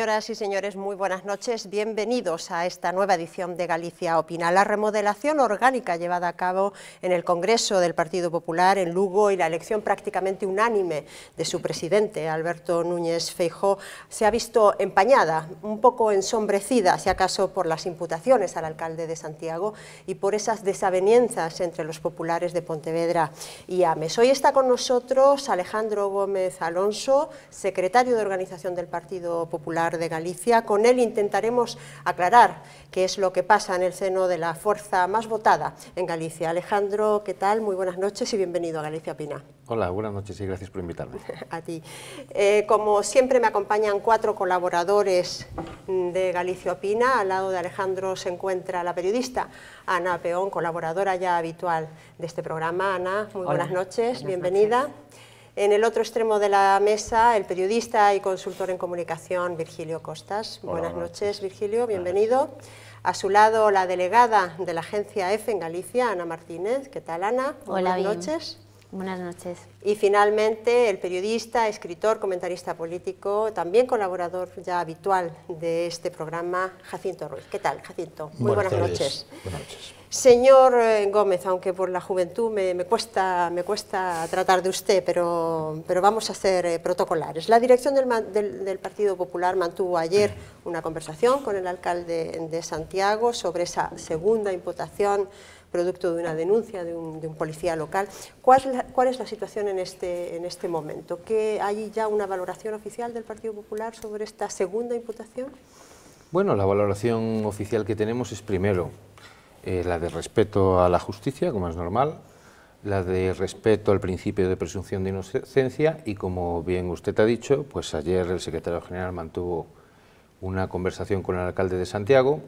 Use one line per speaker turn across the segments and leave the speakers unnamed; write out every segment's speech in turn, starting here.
Señoras y señores, muy buenas noches. Bienvenidos a esta nueva edición de Galicia Opina. La remodelación orgánica llevada a cabo en el Congreso del Partido Popular en Lugo y la elección prácticamente unánime de su presidente, Alberto Núñez Feijó, se ha visto empañada, un poco ensombrecida, si acaso, por las imputaciones al alcalde de Santiago y por esas desavenienzas entre los populares de Pontevedra y Ames. Hoy está con nosotros Alejandro Gómez Alonso, secretario de Organización del Partido Popular de Galicia. Con él intentaremos aclarar qué es lo que pasa en el seno de la fuerza más votada en Galicia. Alejandro, ¿qué tal? Muy buenas noches y bienvenido a Galicia Opina.
Hola, buenas noches y gracias por invitarme.
a ti. Eh, como siempre me acompañan cuatro colaboradores de Galicia Opina. Al lado de Alejandro se encuentra la periodista Ana Peón, colaboradora ya habitual de este programa. Ana, muy buenas noches, bienvenida. En el otro extremo de la mesa, el periodista y consultor en comunicación Virgilio Costas. Buenas noches, Virgilio, bienvenido. A su lado, la delegada de la agencia EFE en Galicia, Ana Martínez. ¿Qué tal, Ana? Hola, Buenas noches. Buenas noches. Y finalmente, el periodista, escritor, comentarista político, también colaborador ya habitual de este programa, Jacinto Ruiz. ¿Qué tal, Jacinto? Muy buenas noches. Buenas noches. Señor eh, Gómez, aunque por la juventud me, cuesta, me cuesta tratar de usted, pero, vamos a ser eh, protocolares. La dirección del, Partido Popular mantuvo ayer una conversación con el alcalde de Santiago sobre esa segunda imputación producto de una denuncia de un, policía local. ¿Cuál es, la, situación en este, este momento? ¿Hay ya una valoración oficial del Partido Popular sobre esta segunda imputación?
Bueno, la valoración oficial que tenemos es primero eh, la de respeto a la justicia, como es normal, la de respeto al principio de presunción de inocencia y como bien usted ha dicho, pues ayer el secretario general mantuvo una conversación con el alcalde de Santiago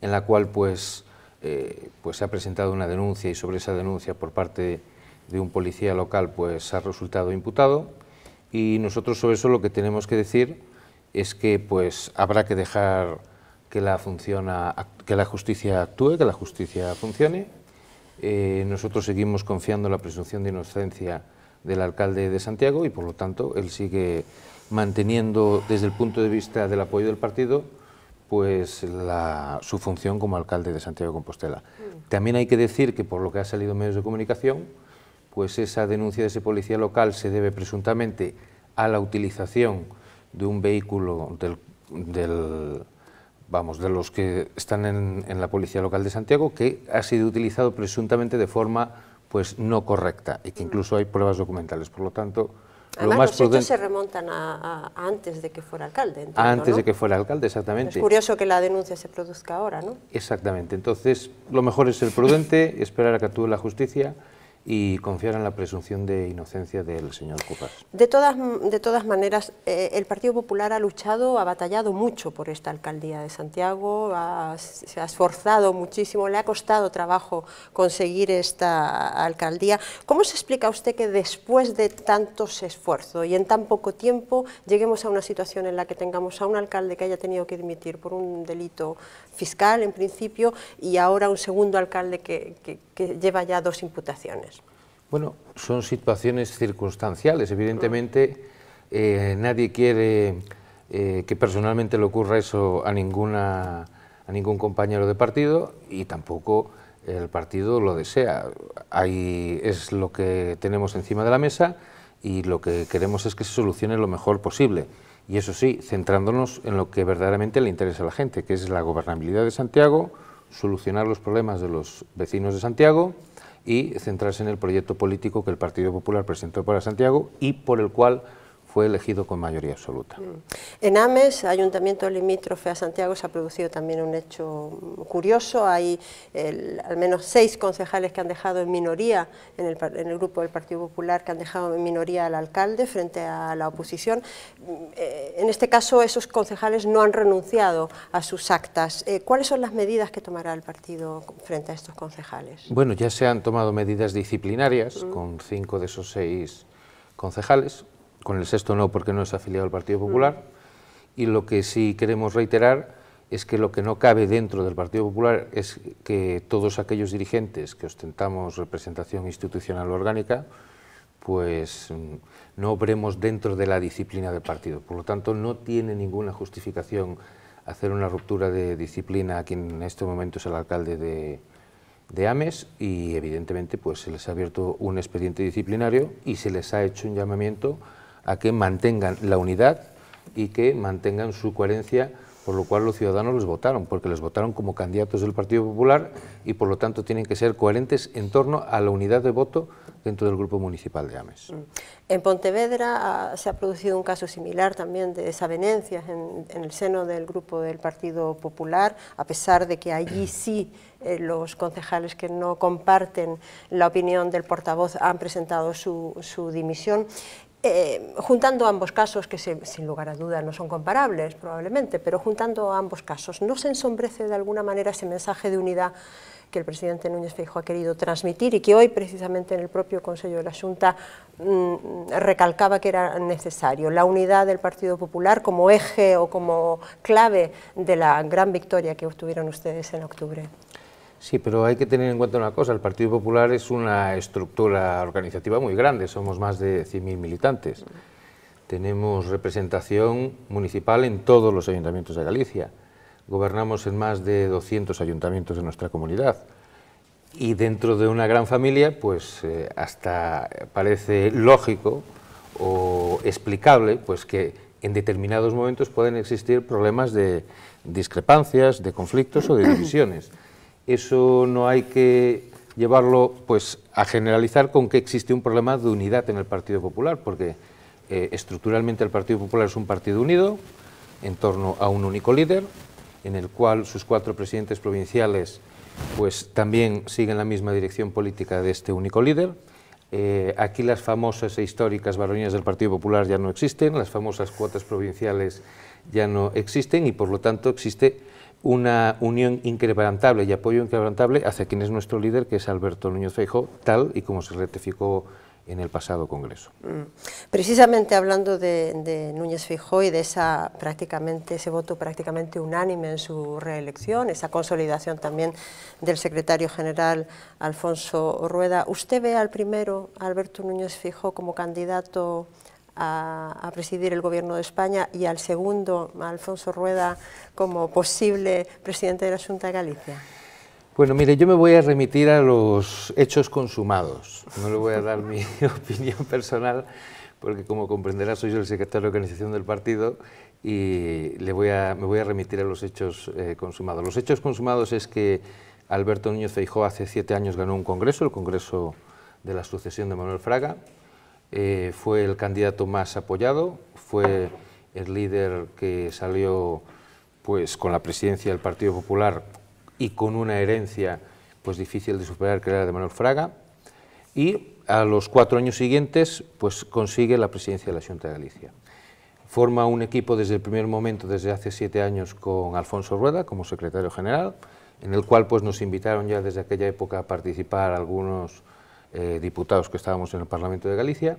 en la cual pues, eh, pues se ha presentado una denuncia y sobre esa denuncia por parte de un policía local pues ha resultado imputado y nosotros sobre eso lo que tenemos que decir es que pues habrá que dejar que la, funciona, que la justicia actúe, que la justicia funcione. Eh, nosotros seguimos confiando en la presunción de inocencia del alcalde de Santiago y, por lo tanto, él sigue manteniendo, desde el punto de vista del apoyo del partido, pues su función como alcalde de Santiago de Compostela. Mm. También hay que decir que, por lo que ha salido en medios de comunicación, pues esa denuncia de ese policía local se debe presuntamente a la utilización de un vehículo del vamos, de los que están en, en, la Policía Local de Santiago, que ha sido utilizado presuntamente de forma pues no correcta y que incluso hay pruebas documentales. Por lo tanto, lo más los hechos se
remontan a, antes de que fuera alcalde. antes de que
fuera alcalde, exactamente. Es curioso
que la denuncia se produzca ahora, ¿no?
Exactamente. Entonces, lo mejor es ser prudente, esperar a que actúe la justicia y confiar en la presunción de inocencia del señor Cupas.
De todas, de todas maneras, eh, el Partido Popular ha luchado, ha batallado mucho por esta alcaldía de Santiago, se ha esforzado muchísimo, le ha costado trabajo conseguir esta alcaldía. ¿Cómo se explica usted que después de tantos esfuerzos y en tan poco tiempo lleguemos a una situación en la que tengamos a un alcalde que haya tenido que dimitir por un delito fiscal, en principio, y ahora un segundo alcalde que lleva ya dos imputaciones?
Bueno, son situaciones circunstanciales. Evidentemente, eh, nadie quiere eh, que personalmente le ocurra eso a, ninguna, a ningún compañero de partido y tampoco el partido lo desea. Ahí es lo que tenemos encima de la mesa y lo que queremos es que se solucione lo mejor posible. Y eso sí, centrándonos en lo que verdaderamente le interesa a la gente, que es la gobernabilidad de Santiago, solucionar los problemas de los vecinos de Santiago y centrarse en el proyecto político que el Partido Popular presentó para Santiago y por el cual fue elegido con mayoría absoluta. Mm.
En Ames, ayuntamiento limítrofe a Santiago, se ha producido también un hecho curioso. Hay al menos seis concejales que han dejado en minoría, en el, grupo del Partido Popular, que han dejado en minoría al alcalde frente a la oposición. Eh, en este caso, esos concejales no han renunciado a sus actas. Eh, ¿Cuáles son las medidas que tomará el partido frente a estos concejales?
Bueno, ya se han tomado medidas disciplinarias mm. con cinco de esos seis concejales, con el sexto no porque no es afiliado al Partido mm. Popular, y lo que sí queremos reiterar es que lo que no cabe dentro del Partido Popular es que todos aquellos dirigentes que ostentamos representación institucional orgánica, pues mm, no obremos dentro de la disciplina del partido. Por lo tanto, no tiene ninguna justificación hacer una ruptura de disciplina a quien en este momento es el alcalde de, de Ames y evidentemente pues se les ha abierto un expediente disciplinario y se les ha hecho un llamamiento a que mantengan la unidad y que mantengan su coherencia, por lo cual los ciudadanos los votaron, porque les votaron como candidatos del Partido Popular y por lo tanto tienen que ser coherentes en torno a la unidad de voto dentro del Grupo Municipal de AMES. Mm.
En Pontevedra ah, se ha producido un caso similar también de desavenencias en, en el seno del Grupo del Partido Popular, a pesar de que allí sí eh, los concejales que no comparten la opinión del portavoz han presentado su dimisión. Eh, juntando ambos casos, que sin lugar a duda no son comparables probablemente, pero juntando ambos casos, ¿no se ensombrece de alguna manera ese mensaje de unidad que el presidente Núñez Feijo ha querido transmitir y que hoy precisamente en el propio Consejo de la Junta mm, recalcaba que era necesario, la unidad del Partido Popular como eje o como clave de la gran victoria que obtuvieron ustedes en octubre?
Sí, pero hay que tener en cuenta una cosa, el Partido Popular es una estructura organizativa muy grande, somos más de 100.000 militantes. Tenemos representación municipal en todos los ayuntamientos de Galicia. Gobernamos en más de 200 ayuntamientos de nuestra comunidad. Y dentro de una gran familia, pues eh, hasta parece lógico o explicable pues que en determinados momentos pueden existir problemas de discrepancias, de conflictos o de divisiones eso no hay que llevarlo pues, a generalizar con que existe un problema de unidad en el Partido Popular, porque eh, estructuralmente el Partido Popular es un partido unido en torno a un único líder, en el cual sus cuatro presidentes provinciales pues, también siguen la misma dirección política de este único líder. Eh, aquí las famosas e históricas baronías del Partido Popular ya no existen, las famosas cuotas provinciales ya no existen y por lo tanto existe una unión inquebrantable y apoyo inquebrantable hacia quien es nuestro líder, que es Alberto Núñez Feijóo, tal y como se rectificó en el pasado Congreso.
Mm.
Precisamente hablando de, Núñez Fijó y de esa, prácticamente, ese voto prácticamente unánime en su reelección, esa consolidación también del secretario general Alfonso Rueda, ¿usted ve al primero, Alberto Núñez Fijó, como candidato a, presidir el Gobierno de España y al segundo, Alfonso Rueda, como posible presidente de la Junta de Galicia?
Bueno, mire, yo me voy a remitir a los hechos consumados. No le voy a dar mi opinión personal, porque como comprenderá, soy yo el secretario de organización del partido y le voy a, me voy a remitir a los hechos eh, consumados. Los hechos consumados es que Alberto Núñez Feijóo hace siete años ganó un congreso, el congreso de la sucesión de Manuel Fraga, eh, fue el candidato más apoyado, fue el líder que salió pues con la presidencia del Partido Popular y con una herencia pues difícil de superar que era de Manuel Fraga y a los cuatro años siguientes pues consigue la presidencia de la Junta de Galicia. Forma un equipo desde el primer momento, desde hace siete años, con Alfonso Rueda como secretario general, en el cual pues nos invitaron ya desde aquella época a participar algunos eh, diputados que estábamos en el Parlamento de Galicia,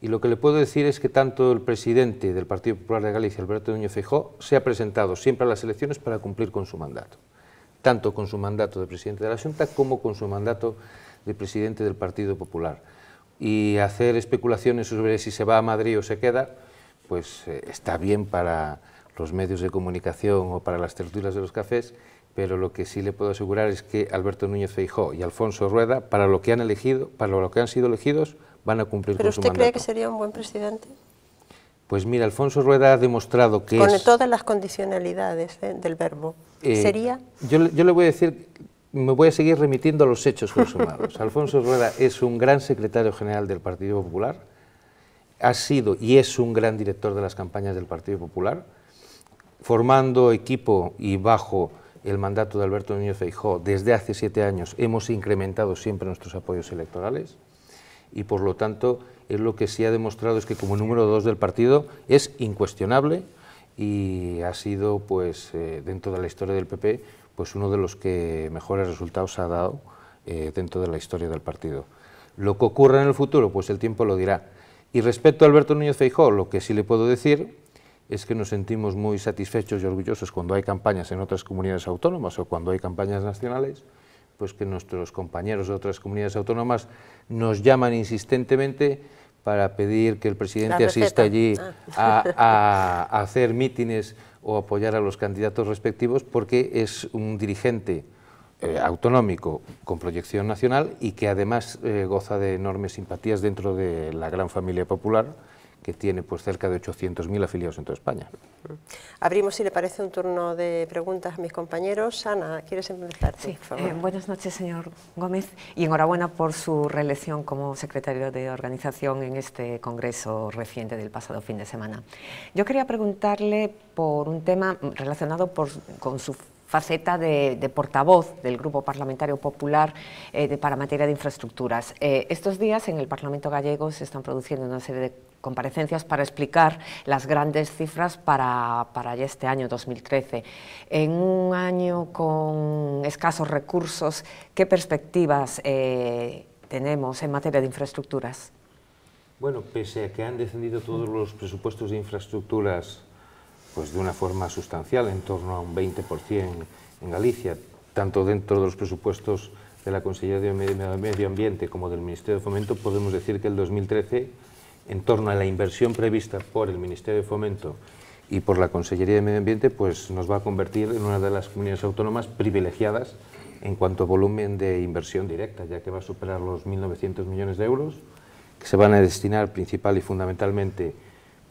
y lo que le puedo decir es que tanto el presidente del Partido Popular de Galicia, Alberto Núñez Feijóo, se ha presentado siempre a las elecciones para cumplir con su mandato, tanto con su mandato de presidente de la Junta como con su mandato de presidente del Partido Popular. Y hacer especulaciones sobre si se va a Madrid o se queda, pues eh, está bien para los medios de comunicación o para las tertulias de los cafés, pero lo que sí le puedo asegurar es que Alberto Núñez Feijó y Alfonso Rueda, para lo que han elegido, para lo que han sido elegidos, van a cumplir con su mandato. ¿Pero usted cree
que sería un buen presidente?
Pues mira, Alfonso Rueda ha demostrado que con
todas las condicionalidades eh, del verbo. Eh, ¿Sería?
Yo, yo le voy a decir, me voy a seguir remitiendo a los hechos consumados. Alfonso Rueda es un gran secretario general del Partido Popular, ha sido y es un gran director de las campañas del Partido Popular, formando equipo y bajo el mandato de Alberto Núñez Feijóo, desde hace siete años hemos incrementado siempre nuestros apoyos electorales y por lo tanto es lo que sí ha demostrado es que como número dos del partido es incuestionable y ha sido pues eh, dentro de la historia del PP pues uno de los que mejores resultados ha dado eh, dentro de la historia del partido. Lo que ocurra en el futuro, pues el tiempo lo dirá. Y respecto a Alberto Núñez Feijóo, lo que sí le puedo decir es que nos sentimos muy satisfechos y orgullosos cuando hay campañas en otras comunidades autónomas o cuando hay campañas nacionales, pues que nuestros compañeros de otras comunidades autónomas nos llaman insistentemente para pedir que el presidente asista allí ah. a, hacer mítines o apoyar a los candidatos respectivos porque es un dirigente eh, autonómico con proyección nacional y que además eh, goza de enormes simpatías dentro de la gran familia popular que tiene pues cerca de 800.000 afiliados en toda España.
Abrimos, si le parece, un turno de preguntas a mis compañeros. Ana, ¿quieres empezar? Sí, por eh, favor?
buenas noches, señor Gómez, y enhorabuena por su reelección como secretario de organización en este congreso reciente del pasado fin de semana. Yo quería preguntarle por un tema relacionado con su faceta de, portavoz del Grupo Parlamentario Popular eh, para materia de infraestructuras. Eh, estos días en el Parlamento gallego se están produciendo una serie de comparecencias para explicar las grandes cifras para, para, este año 2013. En un año con escasos recursos, ¿qué perspectivas eh, tenemos en materia de infraestructuras?
Bueno, pese a que han descendido todos los presupuestos de infraestructuras pues de una forma sustancial, en torno a un 20% en Galicia, tanto dentro de los presupuestos de la Consejería de Medio Ambiente como del Ministerio de Fomento, podemos decir que el 2013, en torno a la inversión prevista por el Ministerio de Fomento y por la Consellería de Medio Ambiente, pues nos va a convertir en una de las comunidades autónomas privilegiadas en cuanto a volumen de inversión directa, ya que va a superar los 1.900 millones de euros, que se van a destinar principal y fundamentalmente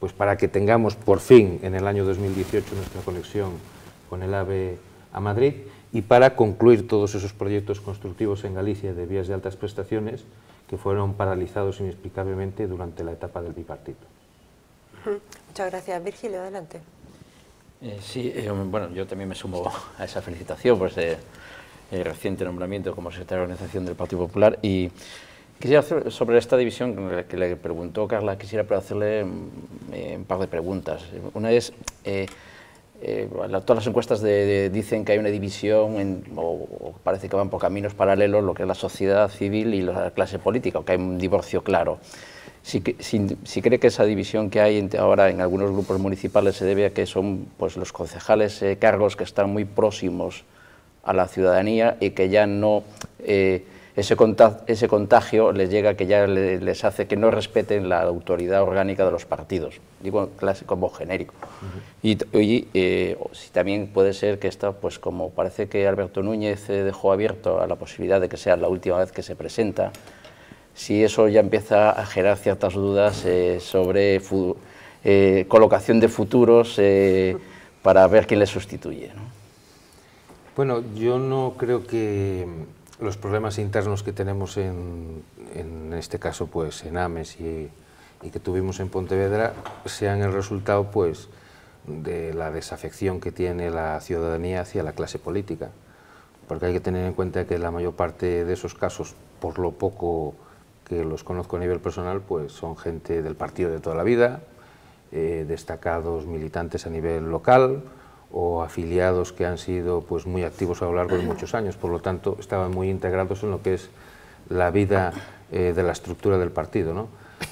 pues para que tengamos por fin en el año 2018 nuestra conexión con el AVE a Madrid y para concluir todos esos proyectos constructivos en Galicia de vías de altas prestaciones que fueron paralizados inexplicablemente durante la etapa del bipartito.
Muchas gracias, Virgilio. Adelante.
Eh, sí,
eh, bueno, yo también me sumo a esa felicitación por ese eh, reciente nombramiento como secretario de organización del Partido Popular y sobre esta división que le preguntó Carla, quisiera hacerle mm, un par de preguntas. Una es, eh, eh, todas las encuestas dicen que hay una división, en, o, parece que van por caminos paralelos, lo que es la sociedad civil y la clase política, o que hay un divorcio claro. Si, cree que esa división que hay ahora en algunos grupos municipales se debe a que son pues, los concejales eh, cargos que están muy próximos a la ciudadanía y que ya no ese contagio, les llega que ya les hace que no respeten la autoridad orgánica de los partidos, digo clase como genérico. Y, eh, también puede ser que esta, pues como parece que Alberto Núñez eh, dejó abierto a la posibilidad de que sea la última vez que se presenta, si eso ya empieza a generar ciertas dudas eh, sobre colocación de futuros para ver quién le sustituye.
Bueno, yo no creo que los problemas internos que tenemos en, este caso pues en Ames y, que tuvimos en Pontevedra sean el resultado pues de la desafección que tiene la ciudadanía hacia la clase política. Porque hay que tener en cuenta que la mayor parte de esos casos, por lo poco que los conozco a nivel personal, pues son gente del partido de toda la vida, eh, destacados militantes a nivel local, o afiliados que han sido pues, muy activos a lo largo de muchos años, por lo tanto estaban muy integrados en lo que es la vida eh, de la estructura del partido.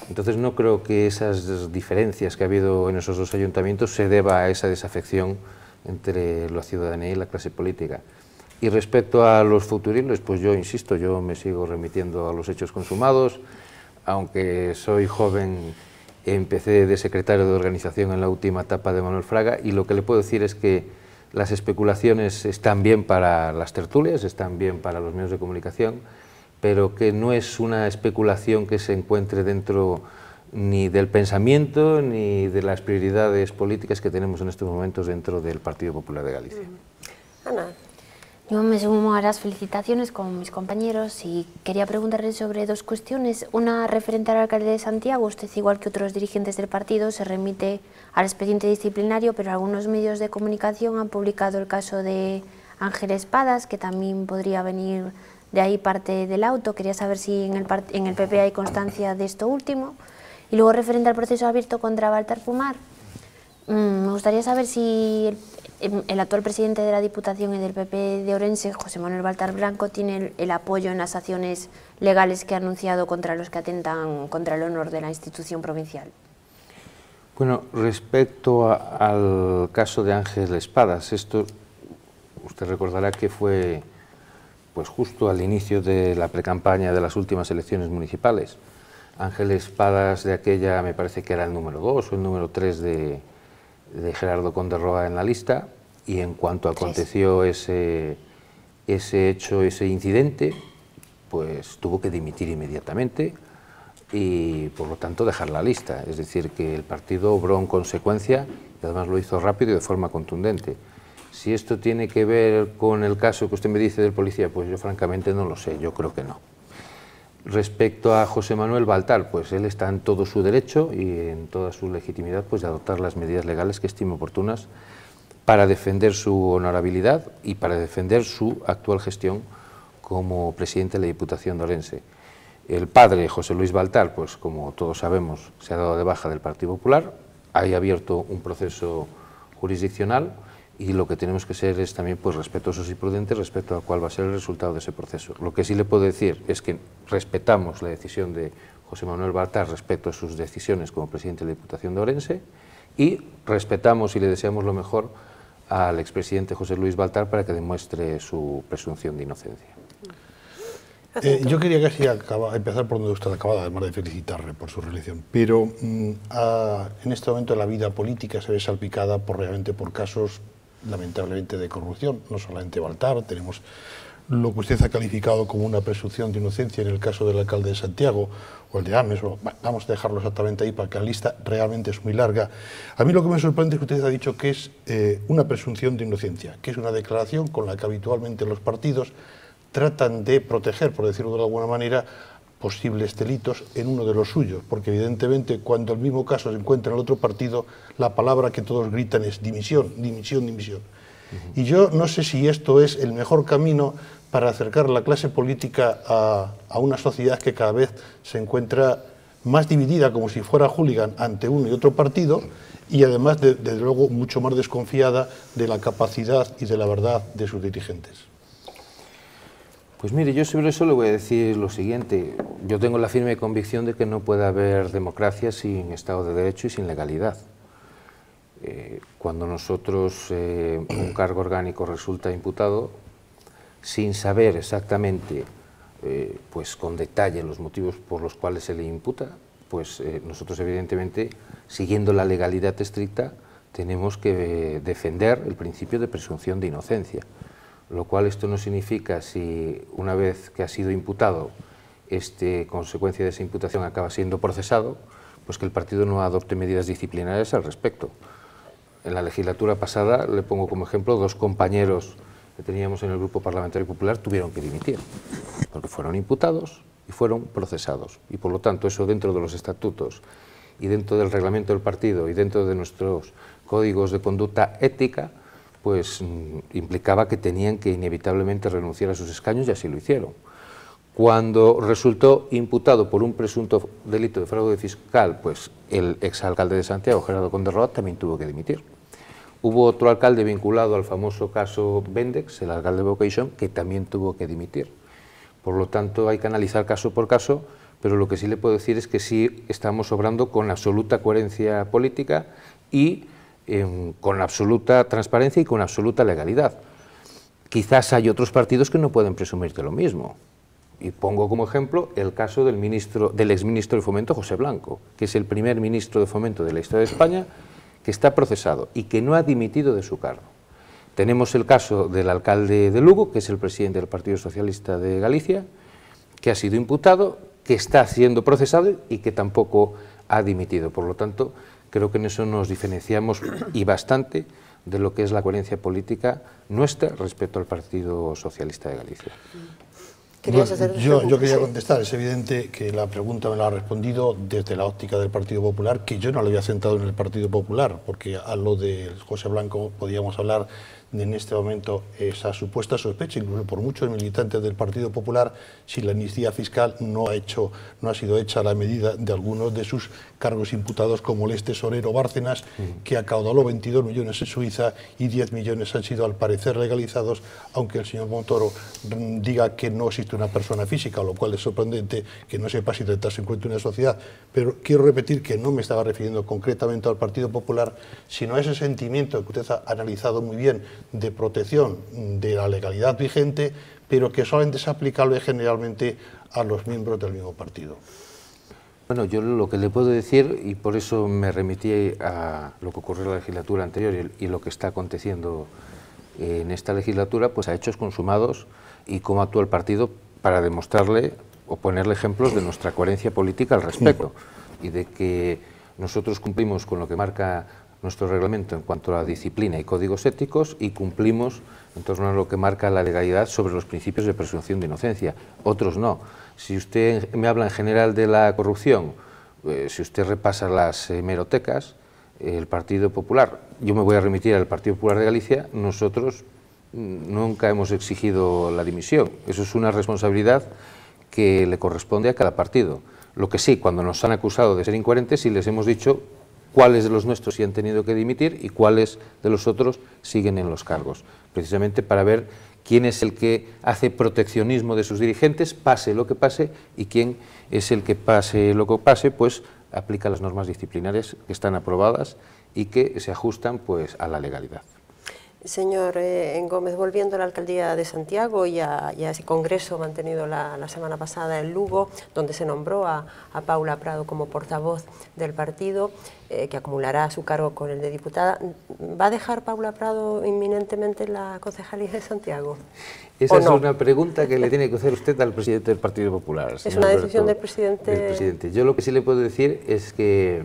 Entonces no creo que esas diferencias que ha habido en esos dos ayuntamientos se deba a esa desafección entre la ciudadanía y la clase política. Y respecto a los futuribles pues yo insisto, yo me sigo remitiendo a los hechos consumados, aunque soy joven Empecé de secretario de organización en la última etapa de Manuel Fraga y lo que le puedo decir es que las especulaciones están bien para las tertulias, están bien para los medios de comunicación, pero que no es una especulación que se encuentre dentro ni del pensamiento ni de las prioridades políticas que tenemos en estos momentos dentro del Partido Popular de Galicia.
Ana, yo me sumo a las felicitaciones con mis compañeros y quería preguntarle sobre dos cuestiones. Una referente al alcalde de Santiago. Usted, igual que otros dirigentes del partido, se remite al expediente disciplinario, pero algunos medios de comunicación han publicado el caso de Ángel Espadas, que también podría venir de ahí parte del auto. Quería saber si en el, en el PP hay constancia de esto último. Y luego, referente al proceso abierto contra Baltar Pumar, mm, me gustaría saber si Em, el actual presidente de la Diputación y del PP de Orense, José Manuel Baltar Blanco, tiene el, apoyo en las acciones legales que ha anunciado contra los que atentan contra el honor de la institución
provincial.
Bueno, respecto al caso de Ángel Espadas, esto usted recordará que fue pues justo al inicio de la precampaña de las últimas elecciones municipales. Ángel Espadas de aquella me parece que era el número 2 o el número 3 de, de Gerardo Conde en la lista y en cuanto aconteció ese, ese hecho, ese incidente, pues tuvo que dimitir inmediatamente y por lo tanto dejar la lista. Es decir, que el partido obró en consecuencia y además lo hizo rápido y de forma contundente. Si esto tiene que ver con el caso que usted me dice del policía, pues yo francamente no lo sé, yo creo que no. Respecto a José Manuel Baltar, pues él está en todo su derecho y en toda su legitimidad pues, de adoptar las medidas legales que estime oportunas para defender su honorabilidad y para defender su actual gestión como presidente de la Diputación de Orense. El padre, José Luis Baltar, pues como todos sabemos, se ha dado de baja del Partido Popular, ha abierto un proceso jurisdiccional y lo que tenemos que ser es también pues respetuosos y prudentes respecto a cuál va a ser el resultado de ese proceso. Lo que sí le puedo decir es que respetamos la decisión de José Manuel Baltar respecto a sus decisiones como presidente de la Diputación de Orense y respetamos y le deseamos lo mejor al expresidente José Luis Baltar para que demuestre su presunción de inocencia.
Eh, yo quería casi acaba, empezar por donde usted acababa, además de felicitarle por su reelección, pero mm, ah, en este momento la vida política se ve salpicada por, realmente por casos lamentablemente de corrupción, no solamente Baltar, tenemos lo que usted ha calificado como una presunción de inocencia en el caso del alcalde de Santiago o el de Ames, vamos a dejarlo exactamente ahí porque la lista realmente es muy larga. A mí lo que me sorprende es que usted ha dicho que es eh, una presunción de inocencia, que es una declaración con la que habitualmente los partidos tratan de proteger, por decirlo de alguna manera, posibles delitos en uno de los suyos, porque evidentemente cuando el mismo caso se encuentra en el otro partido, la palabra que todos gritan es dimisión, dimisión, dimisión. Y yo no sé si esto es el mejor camino para acercar la clase política a, una sociedad que cada vez se encuentra más dividida, como si fuera hooligan, ante uno y otro partido, y además, desde luego, mucho más desconfiada de la capacidad y de la verdad de sus dirigentes. Pues mire, yo sobre
eso le voy a decir lo siguiente. Yo tengo la firme convicción de que no puede haber democracia sin Estado de Derecho y sin legalidad. Eh, cuando nosotros eh, un cargo orgánico resulta imputado, sin saber exactamente, eh, pues con detalle los motivos por los cuales se le imputa, pues nosotros evidentemente, siguiendo la legalidad estricta, tenemos que defender el principio de presunción de inocencia lo cual esto no significa si una vez que ha sido imputado, este consecuencia de esa imputación acaba siendo procesado, pues que el partido no adopte medidas disciplinarias al respecto. En la legislatura pasada, le pongo como ejemplo, dos compañeros que teníamos en el Grupo Parlamentario Popular tuvieron que dimitir, porque fueron imputados y fueron procesados. Y por lo tanto, eso dentro de los estatutos y dentro del reglamento del partido y dentro de nuestros códigos de conducta ética, pues mm, implicaba que tenían que inevitablemente renunciar a sus escaños y así lo hicieron. Cuando resultó imputado por un presunto delito de fraude fiscal, pues el exalcalde de Santiago, Gerardo Conderroa, también tuvo que dimitir. Hubo otro alcalde vinculado al famoso caso Bendex, el alcalde de Vocation, que también tuvo que dimitir. Por lo tanto, hay que analizar caso por caso, pero lo que sí le puedo decir es que sí estamos obrando con absoluta coherencia política y Em, con absoluta transparencia y con absoluta legalidad. Quizás hay otros partidos que no pueden presumir de lo mismo. Y pongo como ejemplo el caso del, ministro, del exministro de Fomento, José Blanco, que es el primer ministro de Fomento de la historia de España que está procesado y que no ha dimitido de su cargo. Tenemos el caso del alcalde de Lugo, que es el presidente del Partido Socialista de Galicia, que ha sido imputado, que está siendo procesado y que tampoco ha dimitido. Por lo tanto, Creo que en eso nos diferenciamos y bastante de lo que es la coherencia política nuestra respecto al Partido Socialista de Galicia. yo, quería contestar.
Es evidente que la pregunta me la ha respondido desde la óptica del Partido Popular, que yo no la había sentado en el Partido Popular, porque a lo de José Blanco podíamos hablar en este momento esa supuesta sospecha, incluso por muchos militantes del Partido Popular, si la amnistía fiscal no ha, hecho, no ha sido hecha a la medida de algunos de sus cargos imputados, como el ex tesorero Bárcenas, que ha caudado 22 millones en Suiza y 10 millones han sido al parecer legalizados, aunque el señor Montoro mm, diga que no existe una persona física, lo cual es sorprendente que no sepa si tratarse en cuenta una sociedad. Pero quiero repetir que no me estaba refiriendo concretamente al Partido Popular, sino a ese sentimiento que usted ha analizado muy bien de protección de la legalidad vigente, pero que solamente es aplicable generalmente a los miembros del mismo partido.
Bueno, yo lo que le puedo decir, y por eso me remití a lo que ocurrió en la legislatura anterior y lo que está aconteciendo eh, en esta legislatura, pues a hechos consumados y cómo actúa el partido para demostrarle o ponerle ejemplos de nuestra coherencia política al respecto y de que nosotros cumplimos con lo que marca nuestro reglamento en cuanto a la disciplina y códigos éticos y cumplimos, en torno a lo que marca la legalidad sobre los principios de presunción de inocencia. Otros no. Si usted me habla en general de la corrupción, eh, si usted repasa las hemerotecas, el Partido Popular, yo me voy a remitir al Partido Popular de Galicia, nosotros mm, nunca hemos exigido la dimisión. Eso es una responsabilidad que le corresponde a cada partido. Lo que sí, cuando nos han acusado de ser incoherentes, y les hemos dicho cuáles de los nuestros se han tenido que dimitir y cuáles de los otros siguen en los cargos, precisamente para ver quién es el que hace proteccionismo de sus dirigentes, pase lo que pase, y quién es el que pase lo que pase, pues aplica las normas disciplinarias que están aprobadas y que se ajustan pues a la legalidad.
Señor eh, Gómez, volviendo a la alcaldía de Santiago y a, ese congreso mantenido la, semana pasada en Lugo, donde se nombró a, Paula Prado como portavoz del partido, eh, que acumulará su cargo con el de diputada, ¿va a dejar Paula Prado inminentemente la concejalía de Santiago? Esa es una
pregunta que le tiene que hacer usted al presidente del Partido Popular. Es una decisión del, presidente... del presidente. Yo lo que sí le puedo decir es que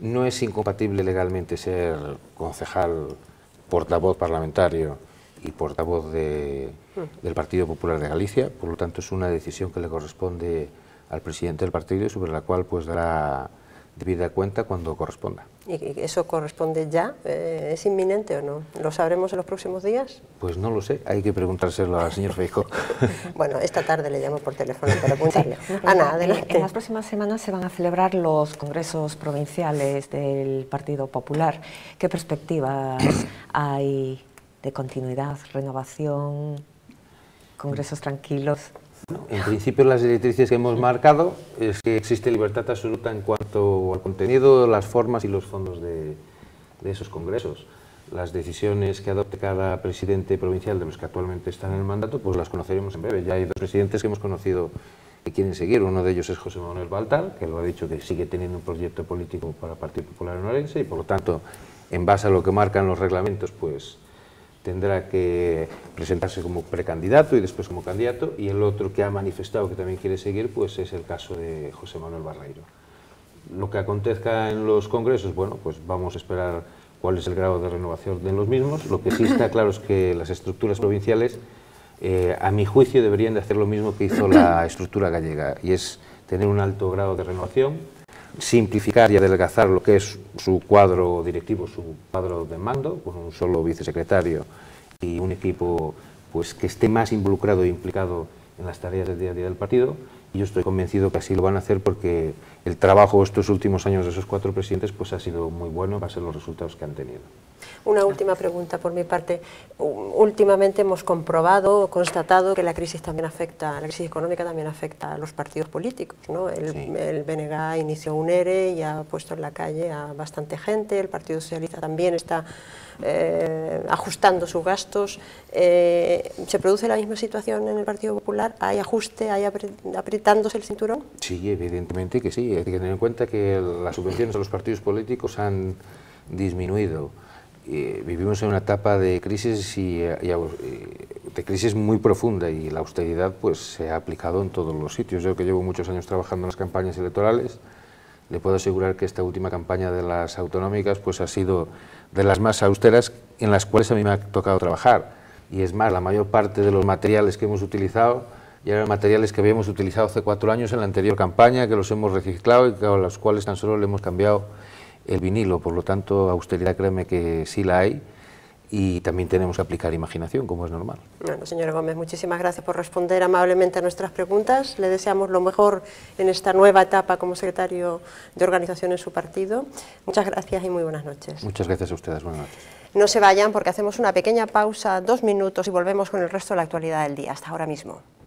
no es incompatible legalmente ser concejal portavoz parlamentario y portavoz de, mm. del Partido Popular de Galicia, por lo tanto es una decisión que le corresponde al presidente del partido y sobre la cual pues dará vida cuenta cuando corresponda.
¿Y eso corresponde ya? Eh, ¿Es inminente o no?
¿Lo sabremos
en los próximos días?
Pues no lo sé, hay que preguntárselo al señor Feijó. bueno, esta tarde le llamo por teléfono para
preguntarle. Ana, en las
próximas semanas se van a celebrar los congresos provinciales del Partido Popular. ¿Qué perspectivas hay de continuidad, renovación, congresos tranquilos?
en principio las directrices que hemos marcado es que existe libertad absoluta en cuanto al contenido, las formas y los fondos de, esos congresos. Las decisiones que adopte cada presidente provincial de los que actualmente están en el mandato, pues las conoceremos en breve. Ya hay dos presidentes que hemos conocido que quieren seguir. Uno de ellos es José Manuel Baltar, que lo ha dicho que sigue teniendo un proyecto político para el Partido Popular en Orense y, por lo tanto, en base a lo que marcan los reglamentos, pues tendrá que presentarse como precandidato y después como candidato, y el otro que ha manifestado que también quiere seguir, pues es el caso de José Manuel Barreiro. Lo que acontezca en los congresos, bueno, pues vamos a esperar cuál es el grado de renovación de los mismos. Lo que sí está claro es que las estructuras provinciales, eh, a mi juicio, deberían de hacer lo mismo que hizo la estructura gallega, y es tener un alto grado de renovación, simplificar y adelgazar lo que es su cuadro directivo, su cuadro de mando, con un solo vicesecretario y un equipo pues, que esté más involucrado e implicado en las tareas del día a día del partido. Y yo estoy convencido que así lo van a hacer porque el trabajo estos últimos años de esos cuatro presidentes pues ha sido muy bueno, va a ser los resultados que han tenido.
Una última pregunta por mi parte. Últimamente hemos comprobado, constatado que la crisis también afecta, la crisis económica también afecta a los partidos políticos. ¿no? El, sí. inició un ERE y ha puesto en la calle a bastante gente, el Partido Socialista también está eh, ajustando sus gastos. Eh, ¿Se produce la misma situación en el Partido Popular? ¿Hay ajuste? ¿Hay apretándose el cinturón?
Sí, evidentemente que sí hay que tener en cuenta que las subvenciones a los partidos políticos han disminuido. vivimos en una etapa de crisis y, eh, de crisis muy profunda y la austeridad pues se ha aplicado en todos los sitios. Yo que llevo muchos años trabajando en las campañas electorales, le puedo asegurar que esta última campaña de las autonómicas pues ha sido de las más austeras en las cuales a mí me ha tocado trabajar. Y es más, la mayor parte de los materiales que hemos utilizado y eran materiales que habíamos utilizado hace cuatro años en la anterior campaña, que los hemos reciclado y a los cuales tan solo le hemos cambiado el vinilo. Por lo tanto, austeridad créeme que sí la hay y también tenemos que aplicar imaginación, como es normal.
Bueno, señora Gómez, muchísimas gracias por responder amablemente a nuestras preguntas. Le deseamos lo mejor en esta nueva etapa como secretario de organización en su partido. Muchas gracias y muy buenas noches.
Muchas gracias a ustedes, buenas noches.
No se vayan porque hacemos una pequeña pausa, dos minutos y volvemos con el resto de la actualidad del día. Hasta ahora mismo.